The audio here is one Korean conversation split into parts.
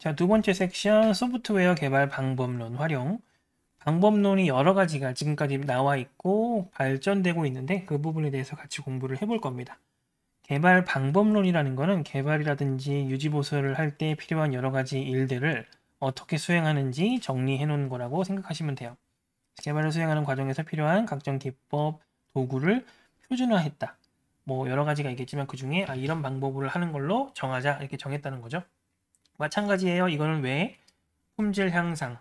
자, 두 번째 섹션 소프트웨어 개발 방법론 활용. 방법론이 여러 가지가 지금까지 나와 있고 발전되고 있는데 그 부분에 대해서 같이 공부를 해볼 겁니다. 개발 방법론이라는 거는 개발이라든지 유지보수를 할 때 필요한 여러 가지 일들을 어떻게 수행하는지 정리해 놓은 거라고 생각하시면 돼요. 개발을 수행하는 과정에서 필요한 각종 기법, 도구를 표준화했다. 뭐 여러 가지가 있겠지만 그 중에 아, 이런 방법으로 하는 걸로 정하자 이렇게 정했다는 거죠. 마찬가지예요. 이거는 왜 품질 향상,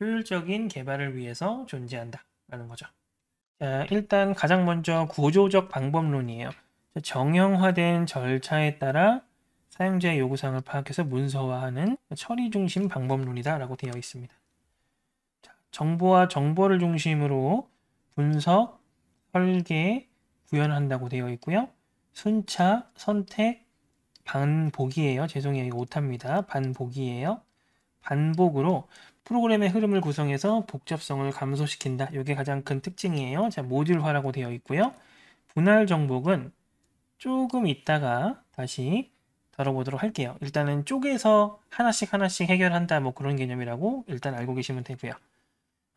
효율적인 개발을 위해서 존재한다 라는 거죠. 자, 일단 가장 먼저 구조적 방법론이에요. 정형화된 절차에 따라 사용자의 요구사항을 파악해서 문서화하는 처리 중심 방법론이다 라고 되어 있습니다. 자, 정보와 정보를 중심으로 분석, 설계, 구현한다고 되어 있고요. 순차, 선택, 반복이에요. 죄송해요. 이거 못합니다 반복이에요. 반복으로 프로그램의 흐름을 구성해서 복잡성을 감소시킨다. 이게 가장 큰 특징이에요. 자, 모듈화라고 되어 있고요. 분할 정복은 조금 있다가 다시 다뤄보도록 할게요. 일단은 쪼개서 하나씩 하나씩 해결한다. 뭐 그런 개념이라고 일단 알고 계시면 되고요.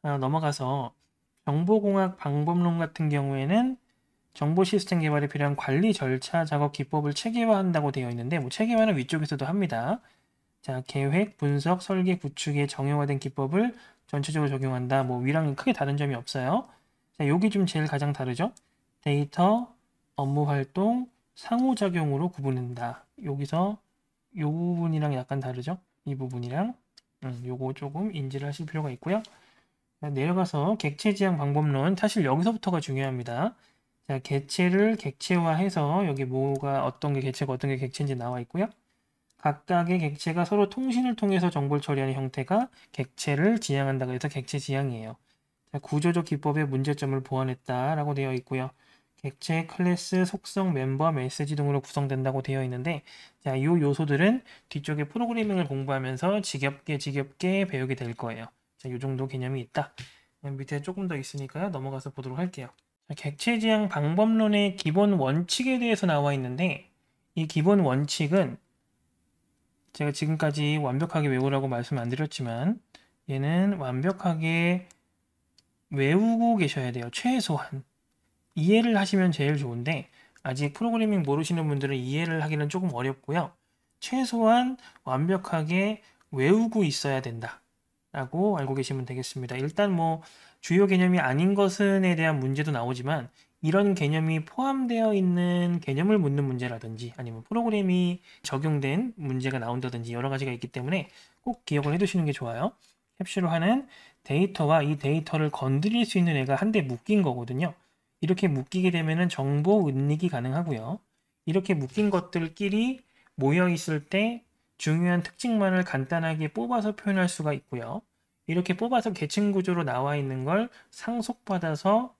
아, 넘어가서 정보공학 방법론 같은 경우에는 정보 시스템 개발에 필요한 관리 절차 작업 기법을 체계화한다고 되어 있는데 뭐 체계화는 위쪽에서도 합니다. 자 계획, 분석, 설계, 구축에 정형화된 기법을 전체적으로 적용한다. 뭐 위랑 크게 다른 점이 없어요. 자 여기 좀 제일 가장 다르죠. 데이터, 업무 활동, 상호작용으로 구분한다. 여기서 이 부분이랑 약간 다르죠. 이 부분이랑 음, 요거 조금 인지를 하실 필요가 있고요. 내려가서 객체지향 방법론 사실 여기서부터가 중요합니다. 자, 개체를 객체화해서 여기 뭐가 어떤 게 개체고 어떤 게 객체인지 나와 있고요. 각각의 객체가 서로 통신을 통해서 정보를 처리하는 형태가 객체를 지향한다고 해서 객체 지향이에요. 자, 구조적 기법의 문제점을 보완했다라고 되어 있고요. 객체, 클래스, 속성, 멤버, 메시지 등으로 구성된다고 되어 있는데 자, 이 요소들은 뒤쪽에 프로그래밍을 공부하면서 지겹게 지겹게 배우게 될 거예요. 자, 이 정도 개념이 있다. 밑에 조금 더 있으니까요. 넘어가서 보도록 할게요. 객체지향 방법론의 기본 원칙에 대해서 나와 있는데 이 기본 원칙은 제가 지금까지 완벽하게 외우라고 말씀 안 드렸지만 얘는 완벽하게 외우고 계셔야 돼요. 최소한. 이해를 하시면 제일 좋은데 아직 프로그래밍 모르시는 분들은 이해를 하기는 조금 어렵고요. 최소한 완벽하게 외우고 있어야 된다. 라고 알고 계시면 되겠습니다. 일단 뭐 주요 개념이 아닌 것은에 대한 문제도 나오지만 이런 개념이 포함되어 있는 개념을 묻는 문제라든지 아니면 프로그램이 적용된 문제가 나온다든지 여러 가지가 있기 때문에 꼭 기억을 해두시는 게 좋아요. 캡슐로 하는 데이터와 이 데이터를 건드릴 수 있는 애가 한데 묶인 거거든요. 이렇게 묶이게 되면 정보 은닉이 가능하고요. 이렇게 묶인 것들끼리 모여 있을 때 중요한 특징만을 간단하게 뽑아서 표현할 수가 있고요. 이렇게 뽑아서 계층 구조로 나와 있는 걸 상속받아서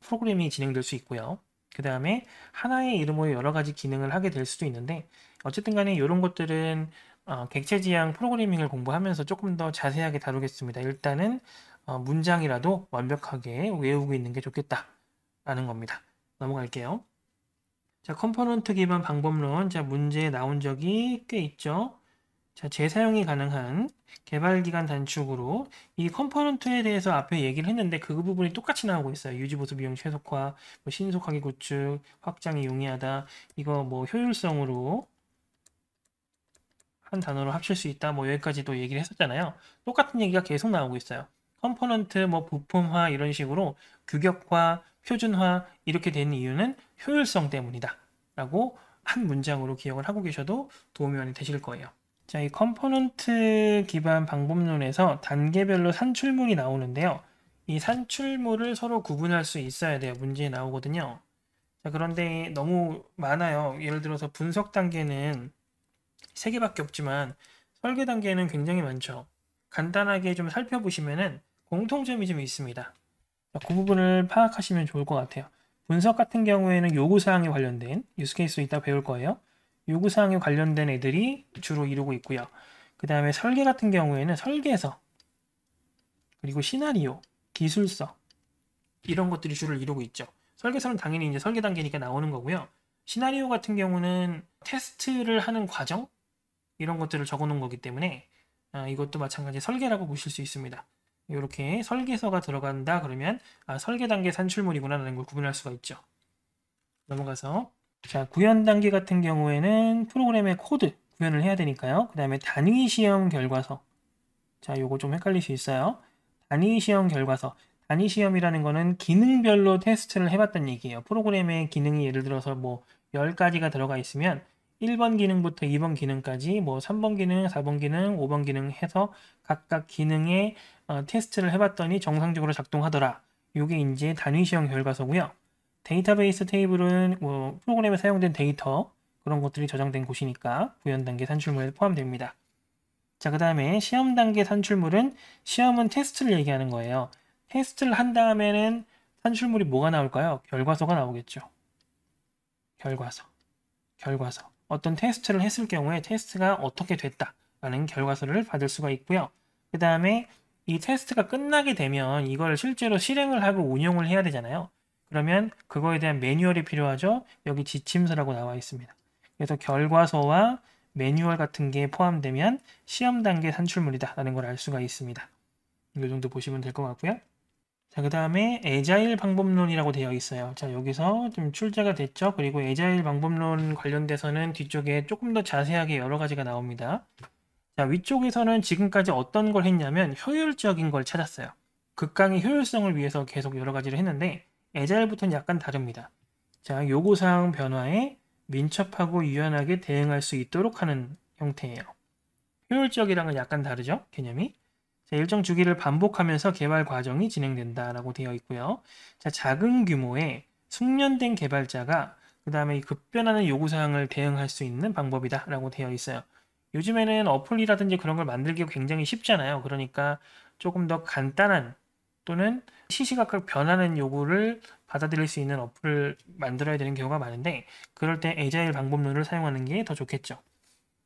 프로그램이 진행될 수 있고요. 그 다음에 하나의 이름으로 여러 가지 기능을 하게 될 수도 있는데 어쨌든 간에 이런 것들은 어, 객체지향 프로그래밍을 공부하면서 조금 더 자세하게 다루겠습니다. 일단은 어, 문장이라도 완벽하게 외우고 있는 게 좋겠다라는 겁니다. 넘어갈게요. 자, 컴포넌트 기반 방법론. 자, 문제에 나온 적이 꽤 있죠. 자, 재사용이 가능한 개발기간 단축으로 이 컴포넌트에 대해서 앞에 얘기를 했는데 그 부분이 똑같이 나오고 있어요. 유지보수 비용 최소화, 뭐 신속하게 구축, 확장이 용이하다, 이거 뭐 효율성으로 한 단어로 합칠 수 있다, 뭐 여기까지도 얘기를 했었잖아요. 똑같은 얘기가 계속 나오고 있어요. 컴포넌트, 뭐 부품화 이런 식으로 규격화, 표준화 이렇게 되는 이유는 효율성 때문이다 라고 한 문장으로 기억을 하고 계셔도 도움이 많이 되실 거예요. 자, 이 컴포넌트 기반 방법론에서 단계별로 산출물이 나오는데요. 이 산출물을 서로 구분할 수 있어야 돼요. 문제에 나오거든요. 자, 그런데 너무 많아요. 예를 들어서 분석 단계는 3개밖에 없지만 설계 단계는 굉장히 많죠. 간단하게 좀 살펴보시면은 공통점이 좀 있습니다. 그 부분을 파악하시면 좋을 것 같아요. 분석 같은 경우에는 요구사항에 관련된 유스케이스 이따 배울 거예요. 요구사항에 관련된 애들이 주로 이루고 있고요. 그 다음에 설계 같은 경우에는 설계서, 그리고 시나리오, 기술서 이런 것들이 주로 이루고 있죠. 설계서는 당연히 이제 설계 단계니까 나오는 거고요. 시나리오 같은 경우는 테스트를 하는 과정 이런 것들을 적어놓은 거기 때문에 아, 이것도 마찬가지 설계라고 보실 수 있습니다. 이렇게 설계서가 들어간다 그러면 아, 설계 단계 산출물이구나라는 걸 구분할 수가 있죠. 넘어가서 자, 구현 단계 같은 경우에는 프로그램의 코드 구현을 해야 되니까요. 그 다음에 단위 시험 결과서. 자, 요거 좀 헷갈릴 수 있어요. 단위 시험 결과서. 단위 시험이라는 거는 기능별로 테스트를 해봤던 얘기예요. 프로그램의 기능이 예를 들어서 뭐 10가지가 들어가 있으면 1번 기능부터 2번 기능까지 뭐 3번 기능, 4번 기능, 5번 기능 해서 각각 기능의 어, 테스트를 해봤더니 정상적으로 작동하더라. 요게 이제 단위 시험 결과서고요. 데이터베이스 테이블은 뭐 프로그램에 사용된 데이터 그런 것들이 저장된 곳이니까 구현 단계 산출물에 포함됩니다. 자, 그 다음에 시험 단계 산출물은 시험은 테스트를 얘기하는 거예요. 테스트를 한 다음에는 산출물이 뭐가 나올까요? 결과서가 나오겠죠. 결과서. 결과서. 어떤 테스트를 했을 경우에 테스트가 어떻게 됐다라는 결과서를 받을 수가 있고요. 그 다음에 이 테스트가 끝나게 되면 이걸 실제로 실행을 하고 운영을 해야 되잖아요. 그러면 그거에 대한 매뉴얼이 필요하죠. 여기 지침서라고 나와 있습니다. 그래서 결과서와 매뉴얼 같은 게 포함되면 시험 단계 산출물이다라는 걸 알 수가 있습니다. 이 정도 보시면 될 것 같고요. 자, 그 다음에 에자일 방법론이라고 되어 있어요. 자, 여기서 좀 출제가 됐죠. 그리고 에자일 방법론 관련돼서는 뒤쪽에 조금 더 자세하게 여러 가지가 나옵니다. 자, 위쪽에서는 지금까지 어떤 걸 했냐면 효율적인 걸 찾았어요. 극강의 효율성을 위해서 계속 여러 가지를 했는데 에자일부터는 약간 다릅니다. 자, 요구사항 변화에 민첩하고 유연하게 대응할 수 있도록 하는 형태예요. 효율적이랑은 약간 다르죠? 개념이. 자, 일정 주기를 반복하면서 개발 과정이 진행된다라고 되어 있고요. 자, 작은 규모의 숙련된 개발자가 그 다음에 급변하는 요구사항을 대응할 수 있는 방법이다라고 되어 있어요. 요즘에는 어플이라든지 그런 걸 만들기 굉장히 쉽잖아요. 그러니까 조금 더 간단한 또는 시시각각 변하는 요구를 받아들일 수 있는 어플을 만들어야 되는 경우가 많은데 그럴 때 에자일 방법론을 사용하는 게 더 좋겠죠.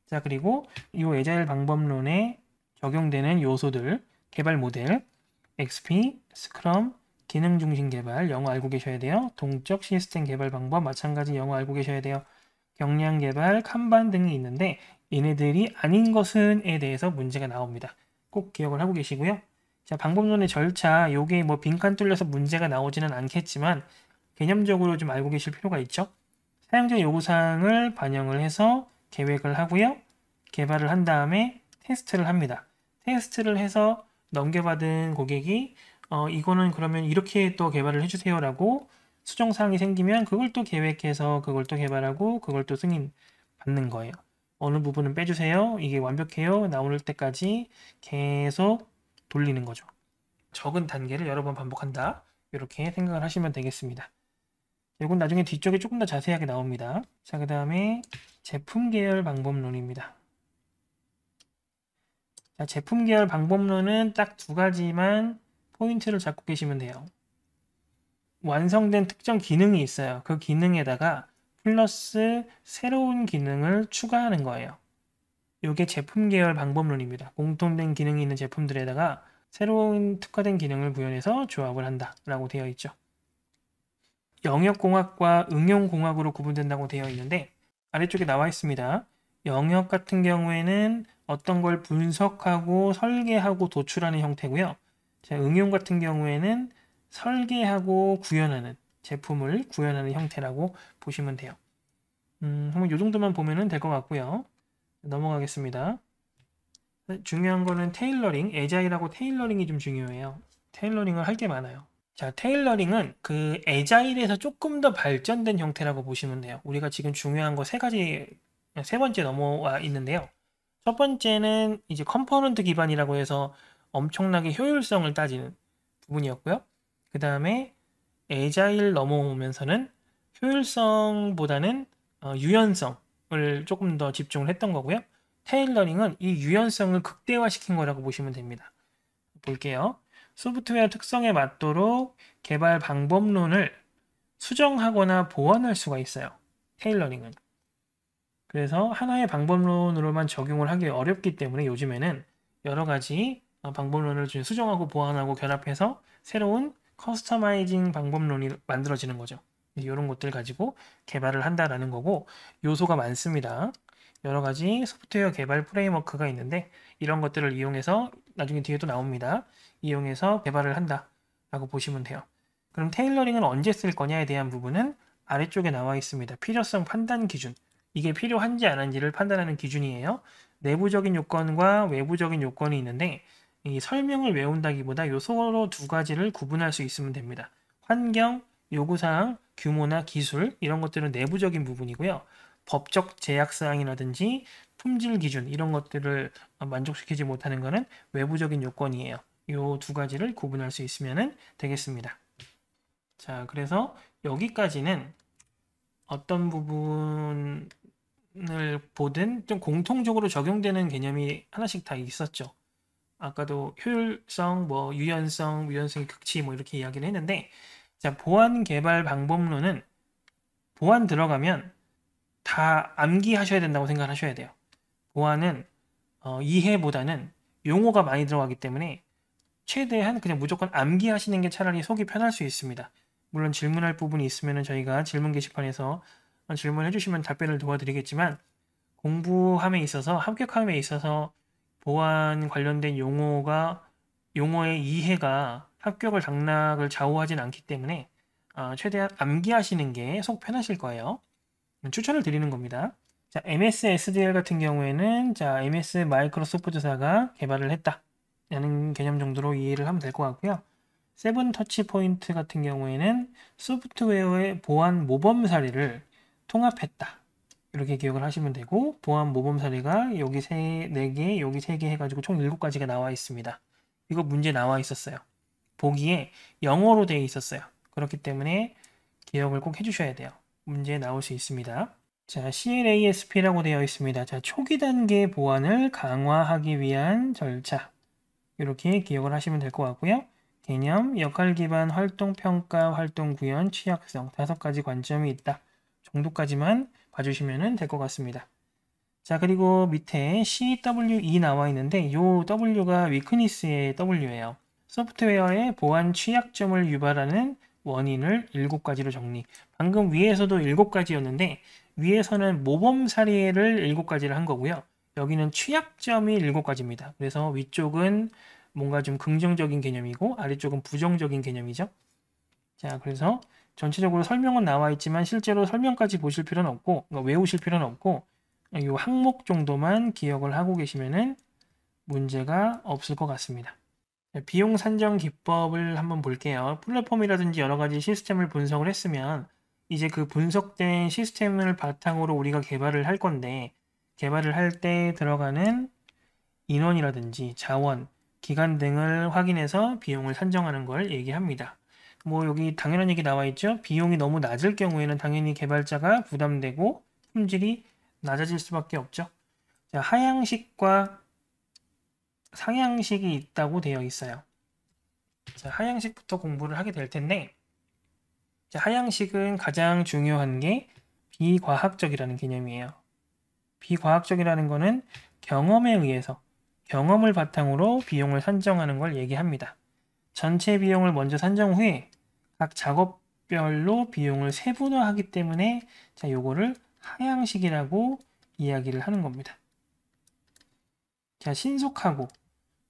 자 그리고 이 에자일 방법론에 적용되는 요소들, 개발 모델, XP, 스크럼, 기능 중심 개발, 영어 알고 계셔야 돼요. 동적 시스템 개발 방법, 마찬가지 영어 알고 계셔야 돼요. 경량 개발, 칸반 등이 있는데 얘네들이 아닌 것은에 대해서 문제가 나옵니다. 꼭 기억을 하고 계시고요. 자, 방법론의 절차, 요게 뭐 빈칸 뚫려서 문제가 나오지는 않겠지만 개념적으로 좀 알고 계실 필요가 있죠. 사용자 요구사항을 반영을 해서 계획을 하고요. 개발을 한 다음에 테스트를 합니다. 테스트를 해서 넘겨받은 고객이 어, 이거는 그러면 이렇게 또 개발을 해주세요라고 수정사항이 생기면 그걸 또 계획해서 그걸 또 개발하고 그걸 또 승인 받는 거예요. 어느 부분은 빼주세요. 이게 완벽해요. 나올 때까지 계속 돌리는 거죠. 적은 단계를 여러 번 반복한다. 이렇게 생각을 하시면 되겠습니다. 이건 나중에 뒤쪽에 조금 더 자세하게 나옵니다. 자, 그 다음에 제품 계열 방법론입니다. 자, 제품 계열 방법론은 딱 두 가지만 포인트를 잡고 계시면 돼요. 완성된 특정 기능이 있어요. 그 기능에다가 플러스 새로운 기능을 추가하는 거예요. 이게 제품 계열 방법론입니다. 공통된 기능이 있는 제품들에다가 새로운 특화된 기능을 구현해서 조합을 한다라고 되어 있죠. 영역공학과 응용공학으로 구분된다고 되어 있는데 아래쪽에 나와 있습니다. 영역 같은 경우에는 어떤 걸 분석하고 설계하고 도출하는 형태고요. 응용 같은 경우에는 설계하고 구현하는 제품을 구현하는 형태라고 보시면 돼요. 음, 한번 이 정도만 보면 될 것 같고요. 넘어가겠습니다. 중요한 거는 테일러링, 에자일하고 테일러링이 좀 중요해요. 테일러링을 할 게 많아요. 자, 테일러링은 그 에자일에서 조금 더 발전된 형태라고 보시면 돼요. 우리가 지금 중요한 거 세 가지, 세 번째 넘어와 있는데요. 첫 번째는 이제 컴포넌트 기반이라고 해서 엄청나게 효율성을 따지는 부분이었고요. 그 다음에 에자일 넘어오면서는 효율성보다는 어, 유연성, 을 조금 더 집중을 했던 거고요. 테일러링은 이 유연성을 극대화시킨 거라고 보시면 됩니다. 볼게요. 소프트웨어 특성에 맞도록 개발 방법론을 수정하거나 보완할 수가 있어요. 테일러링은. 그래서 하나의 방법론으로만 적용을 하기 어렵기 때문에 요즘에는 여러 가지 어, 방법론을 수정하고 보완하고 결합해서 새로운 커스터마이징 방법론이 만들어지는 거죠. 이런 것들 가지고 개발을 한다라는 거고 요소가 많습니다. 여러 가지 소프트웨어 개발 프레임워크가 있는데 이런 것들을 이용해서 나중에 뒤에 도 나옵니다. 이용해서 개발을 한다 라고 보시면 돼요. 그럼 테일러링은 언제 쓸 거냐에 대한 부분은 아래쪽에 나와 있습니다. 필요성 판단 기준 이게 필요한지 안 한지를 판단하는 기준이에요. 내부적인 요건과 외부적인 요건이 있는데 이 설명을 외운다기보다 요소로 두 가지를 구분할 수 있으면 됩니다. 환경, 요구사항, 규모나 기술 이런 것들은 내부적인 부분이고요. 법적 제약 사항이라든지 품질 기준 이런 것들을 만족시키지 못하는 것은 외부적인 요건이에요. 이 두 가지를 구분할 수 있으면 되겠습니다. 자, 그래서 여기까지는 어떤 부분을 보든 좀 공통적으로 적용되는 개념이 하나씩 다 있었죠. 아까도 효율성, 뭐 유연성, 유연성의 극치 뭐 이렇게 이야기를 했는데 자, 보안 개발 방법론은 보안 들어가면 다 암기하셔야 된다고 생각하셔야 돼요. 보안은 어, 이해보다는 용어가 많이 들어가기 때문에 최대한 그냥 무조건 암기하시는 게 차라리 속이 편할 수 있습니다. 물론 질문할 부분이 있으면 저희가 질문 게시판에서 질문해 주시면 답변을 도와드리겠지만 공부함에 있어서 합격함에 있어서 보안 관련된 용어가 용어의 이해가 합격을 당락을 좌우하진 않기 때문에 어, 최대한 암기하시는 게 속 편하실 거예요. 추천을 드리는 겁니다. 자, MS SDL 같은 경우에는 자, MS 마이크로소프트사가 개발을 했다라는 개념 정도로 이해를 하면 될 것 같고요. 세븐 터치 포인트 같은 경우에는 소프트웨어의 보안 모범 사례를 통합했다. 이렇게 기억을 하시면 되고 보안 모범 사례가 여기 3, 4개, 여기 3개 해가지고 총 7가지가 나와 있습니다. 이거 문제 나와 있었어요. 보기에 영어로 되어 있었어요. 그렇기 때문에 기억을 꼭 해주셔야 돼요. 문제에 나올 수 있습니다. 자, CLASP라고 되어 있습니다. 자, 초기 단계 보안을 강화하기 위한 절차. 이렇게 기억을 하시면 될 것 같고요. 개념, 역할 기반 활동 평가, 활동 구현, 취약성 다섯 가지 관점이 있다. 정도까지만 봐주시면 될 것 같습니다. 자, 그리고 밑에 CWE 나와 있는데 이 W가 위크니스의 W예요. 소프트웨어의 보안 취약점을 유발하는 원인을 7가지로 정리. 방금 위에서도 7가지였는데 위에서는 모범 사례를 7가지를 한 거고요. 여기는 취약점이 7가지입니다. 그래서 위쪽은 뭔가 좀 긍정적인 개념이고 아래쪽은 부정적인 개념이죠. 자, 그래서 전체적으로 설명은 나와 있지만 실제로 설명까지 보실 필요는 없고 그러니까 외우실 필요는 없고 이 항목 정도만 기억을 하고 계시면은 문제가 없을 것 같습니다. 비용 산정 기법을 한번 볼게요. 플랫폼이라든지 여러 가지 시스템을 분석을 했으면 이제 그 분석된 시스템을 바탕으로 우리가 개발을 할 건데 개발을 할 때 들어가는 인원이라든지 자원, 기간 등을 확인해서 비용을 산정하는 걸 얘기합니다. 뭐 여기 당연한 얘기 나와 있죠. 비용이 너무 낮을 경우에는 당연히 개발자가 부담되고 품질이 낮아질 수밖에 없죠. 자, 하향식과 상향식이 있다고 되어 있어요. 자, 하향식부터 공부를 하게 될 텐데 자, 하향식은 가장 중요한 게 비과학적이라는 개념이에요. 비과학적이라는 것은 경험에 의해서 경험을 바탕으로 비용을 산정하는 걸 얘기합니다. 전체 비용을 먼저 산정 후에 각 작업별로 비용을 세분화하기 때문에 자 요거를 하향식이라고 이야기를 하는 겁니다. 자, 신속하고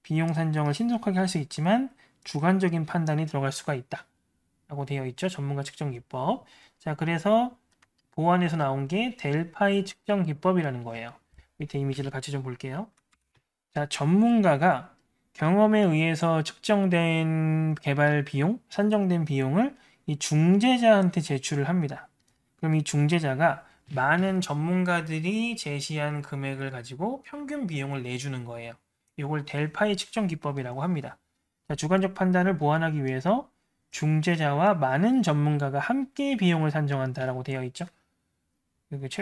비용 산정을 신속하게 할 수 있지만 주관적인 판단이 들어갈 수가 있다. 라고 되어 있죠. 전문가 측정 기법. 자, 그래서 보안에서 나온 게 델파이 측정 기법이라는 거예요. 밑에 이미지를 같이 좀 볼게요. 자, 전문가가 경험에 의해서 측정된 개발 비용, 산정된 비용을 이 중재자한테 제출을 합니다. 그럼 이 중재자가 많은 전문가들이 제시한 금액을 가지고 평균 비용을 내주는 거예요. 이걸 델파이 측정 기법이라고 합니다. 자, 주관적 판단을 보완하기 위해서 중재자와 많은 전문가가 함께 비용을 산정한다라고 되어 있죠.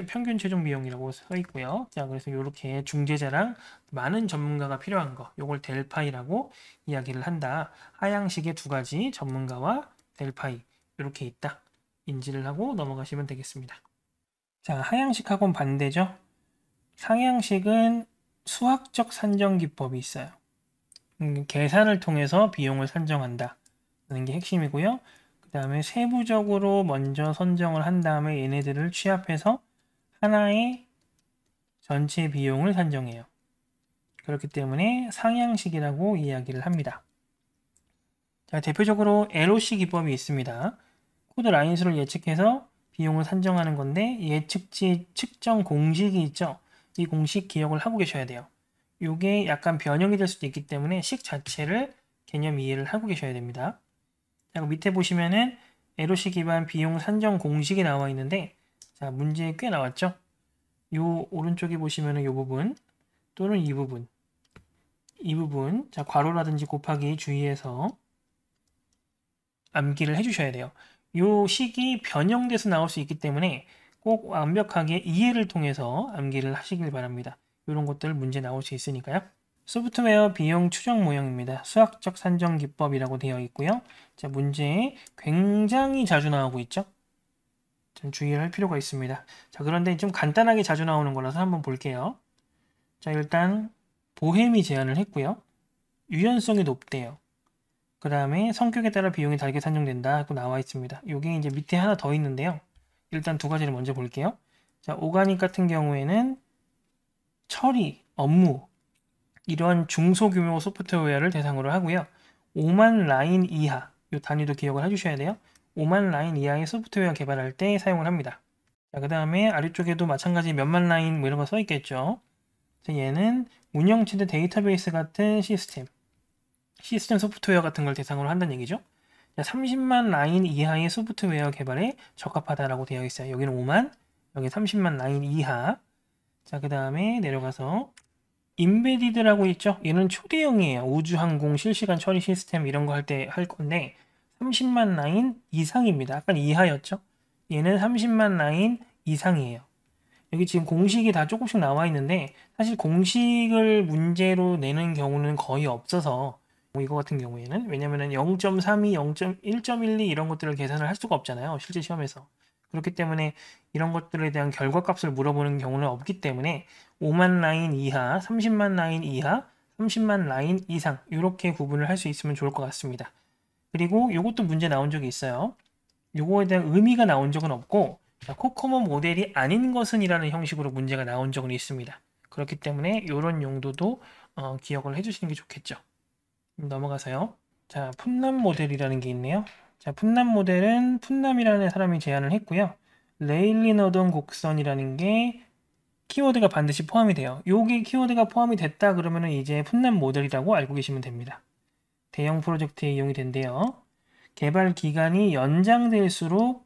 평균 최종 비용이라고 써 있고요. 자, 그래서 이렇게 중재자랑 많은 전문가가 필요한 거, 이걸 델파이라고 이야기를 한다. 하향식의 두 가지 전문가와 델파이 이렇게 있다. 인지를 하고 넘어가시면 되겠습니다. 자, 하향식하고는 반대죠. 상향식은 수학적 산정 기법이 있어요. 음, 계산을 통해서 비용을 산정한다. 라는 게 핵심이고요. 그 다음에 세부적으로 먼저 선정을 한 다음에 얘네들을 취합해서 하나의 전체 비용을 산정해요. 그렇기 때문에 상향식이라고 이야기를 합니다. 자, 대표적으로 LOC 기법이 있습니다. 코드 라인 수를 예측해서 비용을 산정하는 건데 예측치 측정 공식이 있죠. 이 공식 기억을 하고 계셔야 돼요. 이게 약간 변형이 될 수도 있기 때문에 식 자체를 개념 이해를 하고 계셔야 됩니다. 자, 밑에 보시면은 에로시 기반 비용 산정 공식이 나와 있는데 자 문제에 꽤 나왔죠. 요 오른쪽에 보시면은 요 부분 또는 이 부분 이 부분 자 괄호라든지 곱하기 주의해서 암기를 해주셔야 돼요. 요 식이 변형돼서 나올 수 있기 때문에 꼭 완벽하게 이해를 통해서 암기를 하시길 바랍니다. 이런 것들 문제 나올 수 있으니까요. 소프트웨어 비용 추정 모형입니다. 수학적 산정 기법이라고 되어 있고요. 자, 문제 굉장히 자주 나오고 있죠. 좀 주의를 할 필요가 있습니다. 자, 그런데 좀 간단하게 자주 나오는 거라서 한번 볼게요. 자, 일단 보헤미 제안을 했고요. 유연성이 높대요. 그 다음에 성격에 따라 비용이 다르게 산정된다 하고 나와 있습니다. 이게 이제 밑에 하나 더 있는데요. 일단 두 가지를 먼저 볼게요. 자, 오가닉 같은 경우에는 처리, 업무 이런 중소규모 소프트웨어를 대상으로 하고요. 5만 라인 이하, 이 단위도 기억을 해주셔야 돼요. 5만 라인 이하의 소프트웨어 개발할 때 사용을 합니다. 자, 그 다음에 아래쪽에도 마찬가지 몇만 라인 뭐 이런 거 써 있겠죠. 얘는 운영체제 데이터베이스 같은 시스템, 시스템 소프트웨어 같은 걸 대상으로 한다는 얘기죠. 30만 라인 이하의 소프트웨어 개발에 적합하다라고 되어 있어요. 여기는 5만, 여기 30만 라인 이하. 자, 그 다음에 내려가서 인베디드라고 있죠. 얘는 초대형이에요. 우주항공, 실시간 처리 시스템 이런 거 할 때할 할 건데 30만 라인 이상입니다. 약간 이하였죠. 얘는 30만 라인 이상이에요. 여기 지금 공식이 다 조금씩 나와 있는데 사실 공식을 문제로 내는 경우는 거의 없어서 이거 같은 경우에는 왜냐면은 0.32, 0.1.12 이런 것들을 계산을 할 수가 없잖아요. 실제 시험에서. 그렇기 때문에 이런 것들에 대한 결과값을 물어보는 경우는 없기 때문에 5만 라인 이하, 30만 라인 이하, 30만 라인 이상 이렇게 구분을 할 수 있으면 좋을 것 같습니다. 그리고 이것도 문제 나온 적이 있어요. 이거에 대한 의미가 나온 적은 없고 코코모 모델이 아닌 것은 이라는 형식으로 문제가 나온 적은 있습니다. 그렇기 때문에 이런 용도도 어, 기억을 해주시는 게 좋겠죠. 넘어가서요. 자, 푼남 모델이라는 게 있네요. 자, 푼남 모델은 풋남이라는 사람이 제안을 했고요. 레일리너던 곡선이라는 게 키워드가 반드시 포함이 돼요. 여기 키워드가 포함이 됐다 그러면 이제 풋남 모델이라고 알고 계시면 됩니다. 대형 프로젝트에 이용이 된대요. 개발 기간이 연장될수록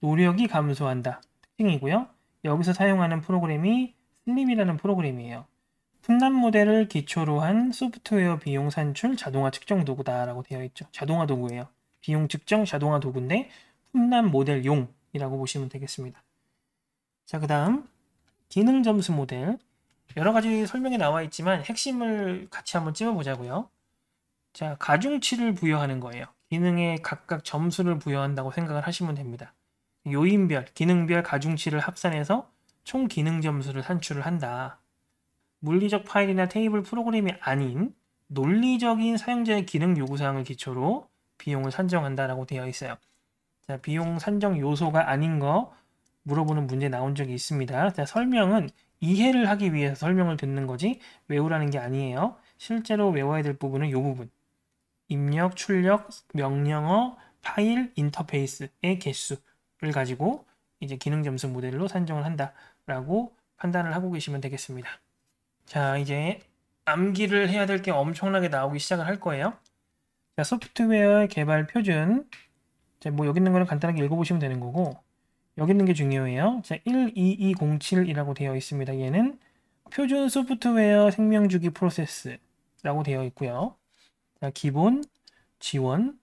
노력이 감소한다. 특징이고요. 여기서 사용하는 프로그램이 슬림이라는 프로그램이에요. 플남 모델을 기초로 한 소프트웨어 비용 산출 자동화 측정 도구다라고 되어 있죠. 자동화 도구예요. 비용 측정 자동화 도구인데 플남 모델용이라고 보시면 되겠습니다. 자, 그 다음 기능 점수 모델 여러 가지 설명이 나와 있지만 핵심을 같이 한번 찍어보자고요 자, 가중치를 부여하는 거예요. 기능에 각각 점수를 부여한다고 생각을 하시면 됩니다. 요인별, 기능별 가중치를 합산해서 총 기능 점수를 산출을 한다. 물리적 파일이나 테이블 프로그램이 아닌 논리적인 사용자의 기능 요구사항을 기초로 비용을 산정한다라고 되어 있어요. 자, 비용 산정 요소가 아닌 거 물어보는 문제 나온 적이 있습니다. 자, 설명은 이해를 하기 위해서 설명을 듣는 거지 외우라는 게 아니에요. 실제로 외워야 될 부분은 이 부분. 입력, 출력, 명령어, 파일, 인터페이스의 개수를 가지고 이제 기능 점수 모델로 산정을 한다라고 판단을 하고 계시면 되겠습니다. 자, 이제 암기를 해야 될 게 엄청나게 나오기 시작을 할 거예요. 자, 소프트웨어 의 개발 표준. 자, 뭐 여기 있는 거는 간단하게 읽어보시면 되는 거고, 여기 있는 게 중요해요. 자, 12207이라고 되어 있습니다. 얘는 표준 소프트웨어 생명주기 프로세스라고 되어 있고요. 자, 기본, 지원,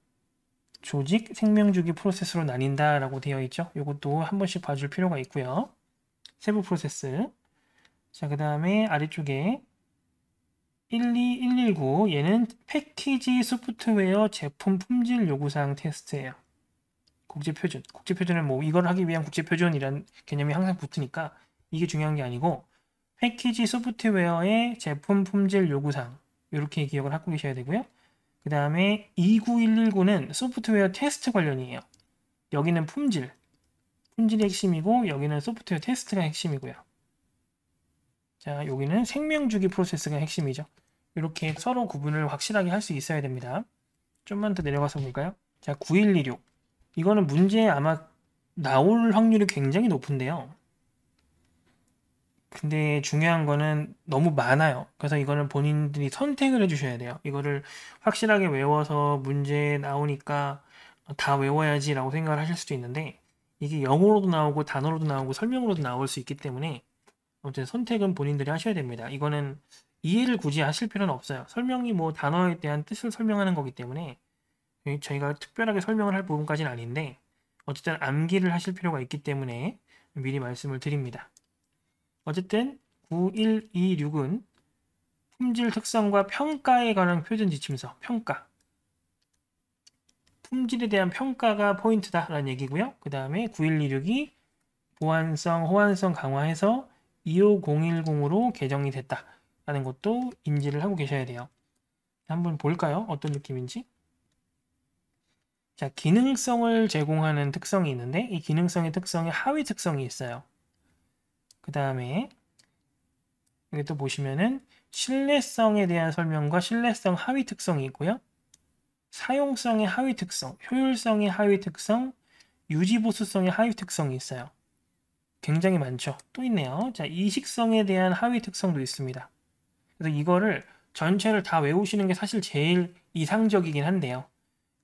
조직, 생명주기 프로세스로 나뉜다라고 되어 있죠. 이것도 한 번씩 봐줄 필요가 있고요. 세부 프로세스. 자, 그 다음에 아래쪽에 12119 얘는 패키지 소프트웨어 제품 품질 요구사항 테스트예요. 국제표준. 국제표준은 뭐 이걸 하기 위한 국제표준이라는 개념이 항상 붙으니까 이게 중요한 게 아니고 패키지 소프트웨어의 제품 품질 요구사항 이렇게 기억을 하고 계셔야 되고요. 그 다음에 29119는 소프트웨어 테스트 관련이에요. 여기는 품질, 품질이 핵심이고 여기는 소프트웨어 테스트가 핵심이고요. 자, 여기는 생명주기 프로세스가 핵심이죠. 이렇게 서로 구분을 확실하게 할 수 있어야 됩니다. 좀만 더 내려가서 볼까요? 자, 9126. 이거는 문제에 아마 나올 확률이 굉장히 높은데요. 근데 중요한 거는 너무 많아요. 그래서 이거는 본인들이 선택을 해주셔야 돼요. 이거를 확실하게 외워서 문제 나오니까 다 외워야지라고 생각을 하실 수도 있는데 이게 영어로도 나오고 단어로도 나오고 설명으로도 나올 수 있기 때문에 아무튼 선택은 본인들이 하셔야 됩니다. 이거는 이해를 굳이 하실 필요는 없어요. 설명이 뭐 단어에 대한 뜻을 설명하는 거기 때문에 저희가 특별하게 설명을 할 부분까지는 아닌데 어쨌든 암기를 하실 필요가 있기 때문에 미리 말씀을 드립니다. 어쨌든 9126은 품질 특성과 평가에 관한 표준 지침서, 평가. 품질에 대한 평가가 포인트다라는 얘기고요. 그 다음에 9126이 보안성 호환성 강화해서 25010으로 개정이 됐다라는 것도 인지를 하고 계셔야 돼요. 한번 볼까요? 어떤 느낌인지? 자, 기능성을 제공하는 특성이 있는데 이 기능성의 특성에 하위 특성이 있어요. 그 다음에 여기 또 보시면은 신뢰성에 대한 설명과 신뢰성 하위 특성이 있고요. 사용성의 하위 특성, 효율성의 하위 특성, 유지보수성의 하위 특성이 있어요. 굉장히 많죠. 또 있네요. 자, 이식성에 대한 하위 특성도 있습니다. 그래서 이거를 전체를 다 외우시는 게 사실 제일 이상적이긴 한데요.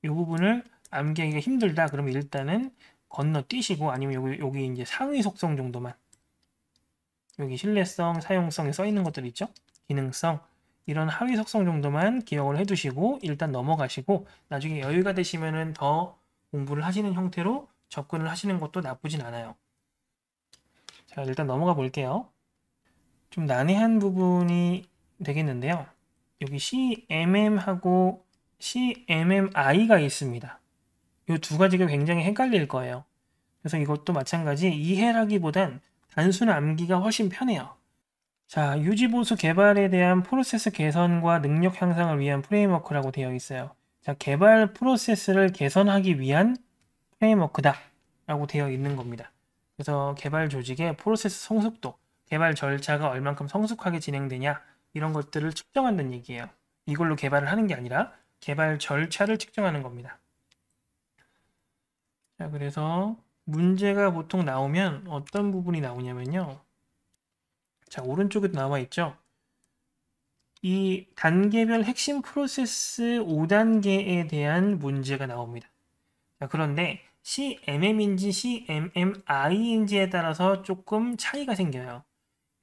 이 부분을 암기하기가 힘들다 그러면 일단은 건너뛰시고 아니면 여기, 여기 이제 상위 속성 정도만 여기 신뢰성, 사용성에 써 있는 것들 있죠? 기능성 이런 하위 속성 정도만 기억을 해두시고 일단 넘어가시고 나중에 여유가 되시면은 더 공부를 하시는 형태로 접근을 하시는 것도 나쁘진 않아요. 자, 일단 넘어가 볼게요. 좀 난해한 부분이 되겠는데요. 여기 CMM하고 CMMI가 있습니다. 이 두 가지가 굉장히 헷갈릴 거예요. 그래서 이것도 마찬가지 이해라기보단 단순 암기가 훨씬 편해요. 자, 유지보수 개발에 대한 프로세스 개선과 능력 향상을 위한 프레임워크라고 되어 있어요. 자, 개발 프로세스를 개선하기 위한 프레임워크다 라고 되어 있는 겁니다. 그래서 개발 조직의 프로세스 성숙도, 개발 절차가 얼만큼 성숙하게 진행되냐 이런 것들을 측정한다는 얘기예요. 이걸로 개발을 하는 게 아니라 개발 절차를 측정하는 겁니다. 자, 그래서 문제가 보통 나오면 어떤 부분이 나오냐면요. 자, 오른쪽에도 나와 있죠. 이 단계별 핵심 프로세스 5단계에 대한 문제가 나옵니다. 자, 그런데 CMM인지 CMMI인지에 따라서 조금 차이가 생겨요.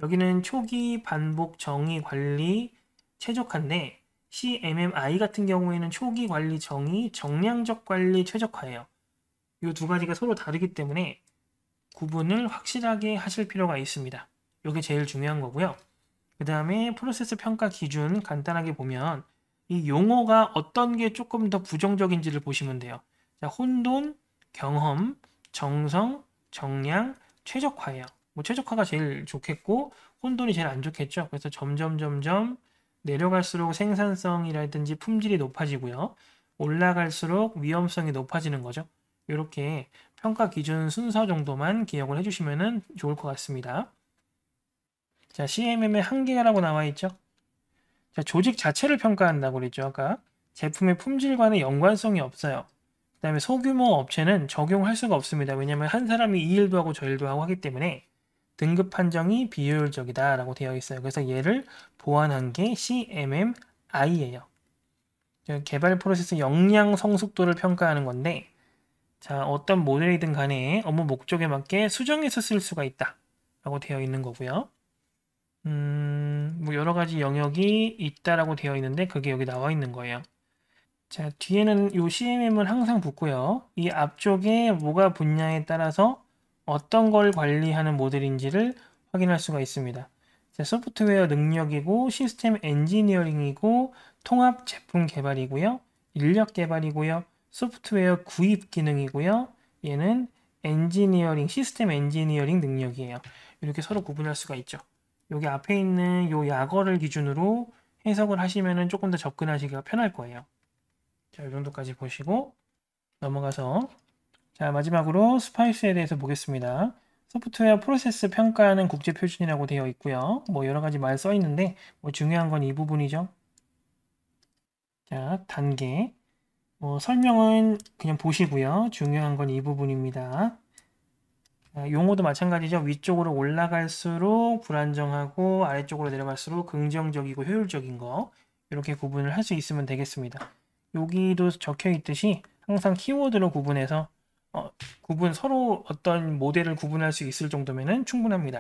여기는 초기 반복 정의 관리 최적화인데 CMMI 같은 경우에는 초기 관리 정의, 정량적 관리 최적화예요. 이 두 가지가 서로 다르기 때문에 구분을 확실하게 하실 필요가 있습니다. 이게 제일 중요한 거고요. 그 다음에 프로세스 평가 기준 간단하게 보면 이 용어가 어떤 게 조금 더 부정적인지를 보시면 돼요. 자, 혼돈, 경험, 정성, 정량, 최적화예요. 뭐 최적화가 제일 좋겠고 혼돈이 제일 안 좋겠죠. 그래서 점점 점점 내려갈수록 생산성이라든지 품질이 높아지고요. 올라갈수록 위험성이 높아지는 거죠. 이렇게 평가 기준 순서 정도만 기억을 해주시면 좋을 것 같습니다. 자, CMM의 한계라고 나와 있죠. 자, 조직 자체를 평가한다고 그랬죠. 아까 제품의 품질과는 연관성이 없어요. 그 다음에 소규모 업체는 적용할 수가 없습니다. 왜냐하면 한 사람이 이 일도 하고 저 일도 하고 하기 때문에 등급 판정이 비효율적이다 라고 되어 있어요. 그래서 얘를 보완한 게 CMMI예요. 개발 프로세스 역량 성숙도를 평가하는 건데 자 어떤 모델이든 간에 업무 목적에 맞게 수정해서 쓸 수가 있다 라고 되어 있는 거고요. 음, 뭐 여러 가지 영역이 있다라고 되어 있는데 그게 여기 나와 있는 거예요. 자, 뒤에는 요 CMM은 항상 붙고요. 이 앞쪽에 뭐가 분냐에 따라서 어떤 걸 관리하는 모델인지를 확인할 수가 있습니다. 자, 소프트웨어 능력이고 시스템 엔지니어링이고 통합 제품 개발이고요. 인력 개발이고요. 소프트웨어 구입 기능이고요. 얘는 엔지니어링, 시스템 엔지니어링 능력이에요. 이렇게 서로 구분할 수가 있죠. 여기 앞에 있는 요 약어를 기준으로 해석을 하시면 조금 더 접근하시기가 편할 거예요. 자, 이 정도까지 보시고 넘어가서 자, 마지막으로 스파이스에 대해서 보겠습니다. 소프트웨어 프로세스 평가하는 국제 표준이라고 되어 있고요. 뭐 여러 가지 말 써 있는데 뭐 중요한 건 이 부분이죠. 자, 단계. 뭐 설명은 그냥 보시고요. 중요한 건 이 부분입니다. 용어도 마찬가지죠. 위쪽으로 올라갈수록 불안정하고 아래쪽으로 내려갈수록 긍정적이고 효율적인 거 이렇게 구분을 할 수 있으면 되겠습니다. 여기도 적혀 있듯이 항상 키워드로 구분해서 어, 구분 서로 어떤 모델을 구분할 수 있을 정도면 충분합니다.